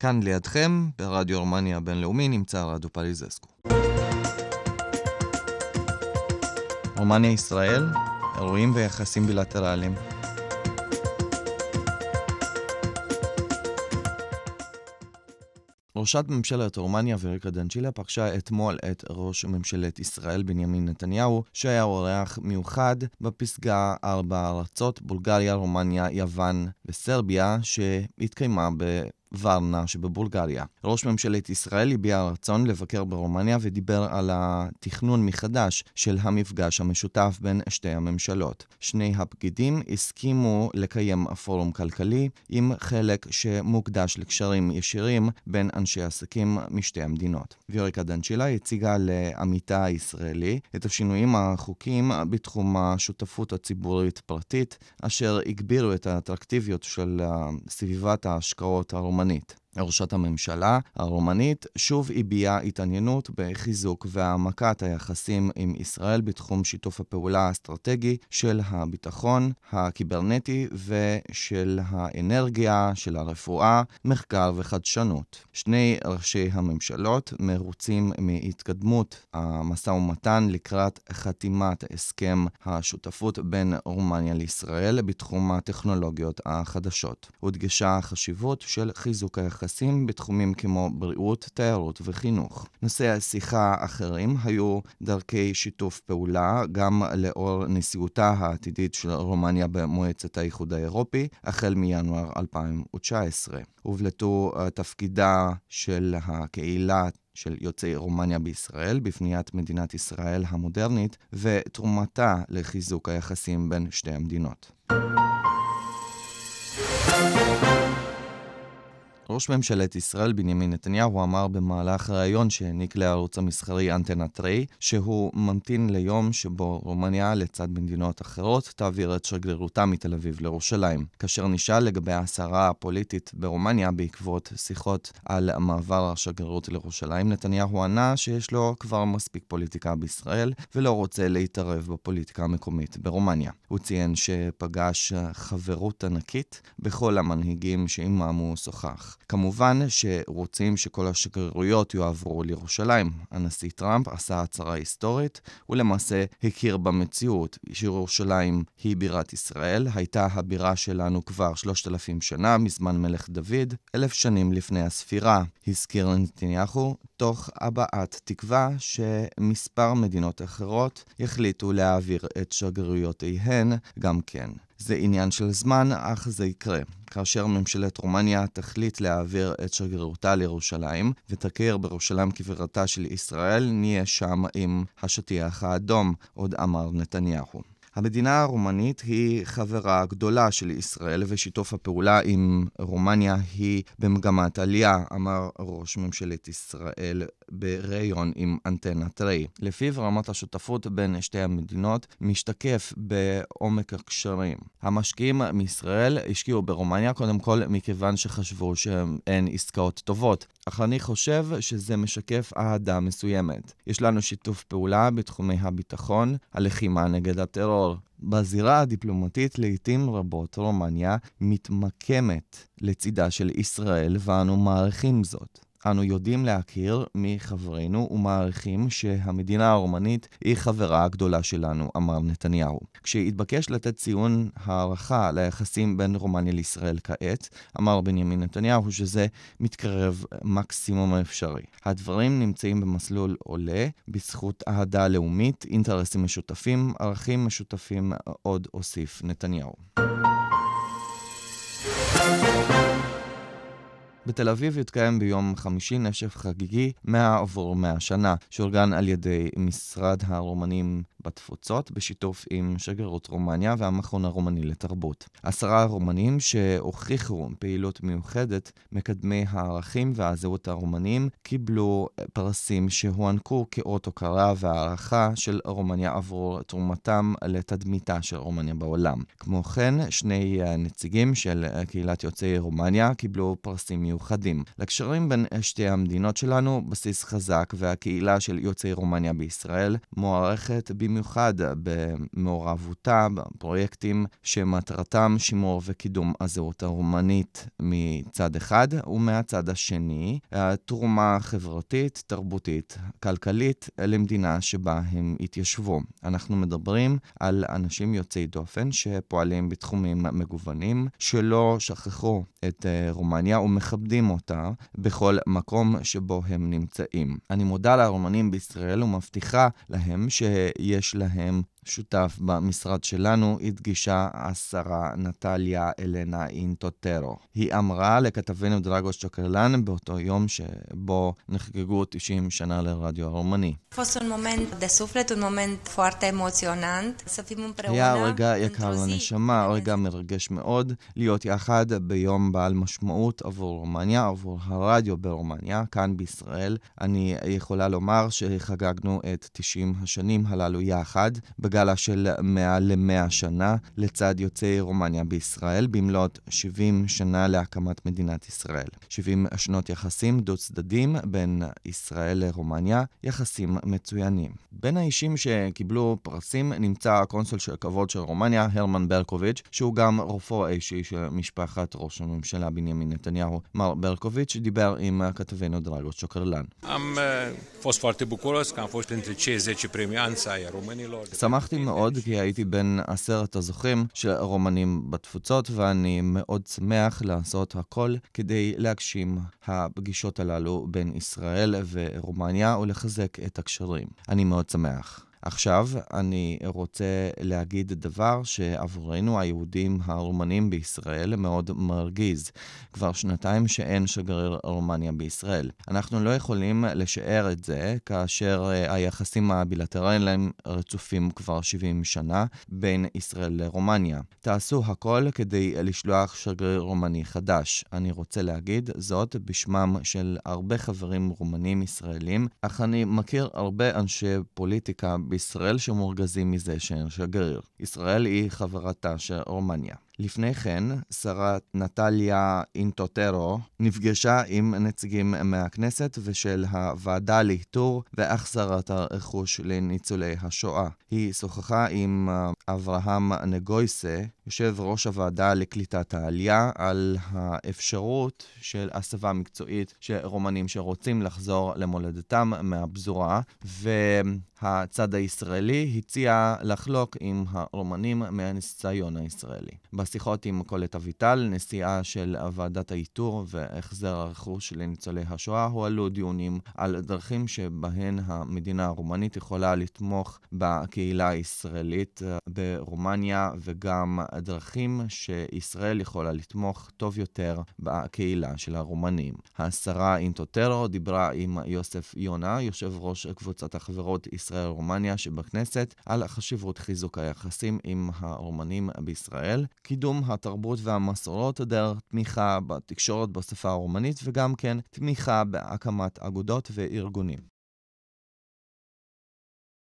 כאן לידכם, ברדיו רומניה הבינלאומי, נמצא רדיו פליזסקו. רומניה ישראל, אירועים ויחסים בילטרליים. ראשת ממשלת רומניה וריקה דנצ'ילה פגשה אתמול את ראש ממשלת ישראל בנימין נתניהו, שהיה אורח מיוחד בפסגה ארבע ארצות, בולגריה, רומניה, יוון וסרביה, שהתקיימה ב... ורנה שבבולגריה. ראש ממשלת ישראל הביע רצון לבקר ברומניה ודיבר על התכנון מחדש של המפגש המשותף בין שתי הממשלות. שני הפקידים הסכימו לקיים פורום כלכלי עם חלק שמוקדש לקשרים ישירים בין אנשי עסקים משתי המדינות. ויוריקה דנצ'ילה הציגה לעמיתה הישראלי את השינויים החוקיים בתחום השותפות הציבורית-פרטית, אשר הגבירו את האטרקטיביות של סביבת ההשקעות הרומנית. komma dit. ראשת הממשלה הרומנית, שוב הביעה התעניינות בחיזוק והעמקת היחסים עם ישראל בתחום שיתוף הפעולה האסטרטגי של הביטחון הקיברנטי ושל האנרגיה, של הרפואה, מחקר וחדשנות. שני ראשי הממשלות מרוצים מהתקדמות המשא ומתן לקראת חתימת הסכם השותפות בין רומניה לישראל בתחום הטכנולוגיות החדשות. הודגשה החשיבות של חיזוק היחסים יחסים בתחומים כמו בריאות, תיירות וחינוך. נושאי השיחה האחרים היו דרכי שיתוף פעולה, גם לאור נשיאותה העתידית של רומניה במועצת האיחוד האירופי, החל מינואר 2019. הובלטו תפקידה של הקהילה של יוצאי רומניה בישראל בפניית מדינת ישראל המודרנית ותרומתה לחיזוק היחסים בין שתי המדינות. ראש ממשלת ישראל בנימין נתניהו אמר במהלך ראיון שהעניק לערוץ המסחרי אנטנה טריי, שהוא ממתין ליום שבו רומניה, לצד מדינות אחרות, תעביר את שגרירותה מתל אביב לירושלים. כאשר נשאל לגבי ההסערה הפוליטית ברומניה בעקבות שיחות על מעבר השגרירות לירושלים, נתניהו ענה שיש לו כבר מספיק פוליטיקה בישראל ולא רוצה להתערב בפוליטיקה המקומית ברומניה. הוא ציין שפגש חברות ענקית בכל המנהיגים שעימם הוא שוחח. כמובן שרוצים שכל השגרירויות יועברו לירושלים. הנשיא טראמפ עשה הצהרה היסטורית, הוא למעשה הכיר במציאות שירושלים היא בירת ישראל, הייתה הבירה שלנו כבר 3,000 שנה, מזמן מלך דוד, אלף שנים לפני הספירה, הזכיר נתניהו, תוך הבעת תקווה שמספר מדינות אחרות יחליטו להעביר את שגרירויותיהן גם כן. זה עניין של זמן, אך זה יקרה. כאשר ממשלת רומניה תחליט להעביר את שגרירותה לירושלים ותכיר בירושלים כבירתה של ישראל, נהיה שם עם השטיח האדום, עוד אמר נתניהו. המדינה הרומנית היא חברה גדולה של ישראל, ושיתוף הפעולה עם רומניה היא במגמת עלייה, אמר ראש ממשלת ישראל בריאיון עם אנטנה טרי. לפיו רמת השותפות בין שתי המדינות משתקף בעומק הקשרים. המשקיעים מישראל השקיעו ברומניה קודם כל מכיוון שחשבו שהן עסקאות טובות, אך אני חושב שזה משקף אהדה מסוימת. יש לנו שיתוף פעולה בתחומי הביטחון, הלחימה נגד הטרור. בזירה הדיפלומטית לעיתים רבות רומניה מתמקמת לצידה של ישראל ואנו מעריכים זאת. אנו יודעים להכיר מחברינו ומעריכים שהמדינה הרומנית היא חברה הגדולה שלנו, אמר נתניהו. כשהתבקש לתת ציון הערכה ליחסים בין רומניה לישראל כעת, אמר בנימין נתניהו שזה מתקרב מקסימום האפשרי. הדברים נמצאים במסלול עולה בזכות אהדה לאומית, אינטרסים משותפים, ערכים משותפים עוד הוסיף נתניהו. בתל אביב יתקיים ביום חמישי נשף חגיגי 100 עבור 100 שנה, שאורגן על ידי משרד הרומנים בתפוצות, בשיתוף עם שגרירות רומניה והמכון הרומני לתרבות. עשרה רומנים שהוכיחו פעילות מיוחדת, מקדמי הערכים והזהות הרומנים, קיבלו פרסים שהוענקו כאות הוקרה והערכה של רומניה עבור תרומתם לתדמיתה של רומניה בעולם. כמו כן, שני נציגים של קהילת יוצאי רומניה קיבלו פרסים מיוחדים. לקשרים בין שתי המדינות שלנו, בסיס חזק והקהילה של יוצאי רומניה בישראל מוערכת במיוחד במעורבותה בפרויקטים שמטרתם שימור וקידום הזהות הרומנית מצד אחד, ומהצד השני, תרומה חברתית, תרבותית, כלכלית למדינה שבה הם התיישבו. אנחנו מדברים על אנשים יוצאי דופן שפועלים בתחומים מגוונים, שלא שכחו את אה, רומניה ומכבדים אותה בכל מקום שבו הם נמצאים. אני מודה לרומנים בישראל ומבטיחה להם שיש... שיש להם שותף במשרד שלנו, הדגישה השרה נטליה אלנה אינטוטרו. היא אמרה לכתבינו דרגו שוקרלן באותו יום שבו נחגגו 90 שנה לרדיו הרומני. היה רגע יקר לנשמה, רגע מרגש מאוד, להיות יחד ביום בעל משמעות עבור רומניה, עבור הרדיו ברומניה, כאן בישראל. אני יכולה לומר שחגגנו את 90 השנים הללו יחד, וגם עלה של מעל ל-100 שנה לצד יוצאי רומניה בישראל, במלאת 70 שנה להקמת מדינת ישראל. 70 שנות יחסים דו-צדדים בין ישראל לרומניה, יחסים מצוינים. בין האישים שקיבלו פרסים נמצא הקונסול של הכבוד של רומניה, הרמן ברקוביץ', שהוא גם רופאו האישי של משפחת ראש הממשלה בנימין נתניהו. מר ברקוביץ' שדיבר עם כתבנו דרגו שוקרלן. am uh, שמחתי כן, מאוד, כן. כי הייתי בין עשרת הזוכים של רומנים בתפוצות, ואני מאוד שמח לעשות הכל כדי להגשים הפגישות הללו בין ישראל ורומניה ולחזק את הקשרים. אני מאוד שמח. עכשיו אני רוצה להגיד דבר שעבורנו היהודים הרומנים בישראל מאוד מרגיז. כבר שנתיים שאין שגריר רומניה בישראל. אנחנו לא יכולים לשער את זה כאשר אה, היחסים הבילטרליים רצופים כבר 70 שנה בין ישראל לרומניה. תעשו הכל כדי לשלוח שגריר רומני חדש. אני רוצה להגיד זאת בשמם של הרבה חברים רומנים ישראלים, אך אני מכיר הרבה אנשי פוליטיקה בישראל שמורגזים מזה שאין שגריר. ישראל היא חברתה של רומניה. לפני כן, שרה נטליה אינטוטרו נפגשה עם נציגים מהכנסת ושל הוועדה לאיתור והחזרת הרכוש לניצולי השואה. היא שוחחה עם אה, אברהם נגויסה, יושב ראש הוועדה לקליטת העלייה, על האפשרות של הסבה מקצועית של רומנים שרוצים לחזור למולדתם מהפזורה, והצד הישראלי הציע לחלוק עם הרומנים מהניסיון הישראלי. השיחות עם קולט אביטל, נשיאה של ועדת האיתור והחזר הרכוש לניצולי השואה, הועלו דיונים על דרכים שבהן המדינה הרומנית יכולה לתמוך בקהילה הישראלית אה, ברומניה, וגם דרכים שישראל יכולה לתמוך טוב יותר בקהילה של הרומנים. השרה אינטוטרו דיברה עם יוסף יונה, יושב ראש קבוצת החברות ישראל-רומניה שבכנסת, על חשיבות חיזוק היחסים עם הרומנים בישראל. קידום התרבות והמסורות דרך תמיכה בתקשורת בשפה הרומנית וגם כן תמיכה בהקמת אגודות וארגונים.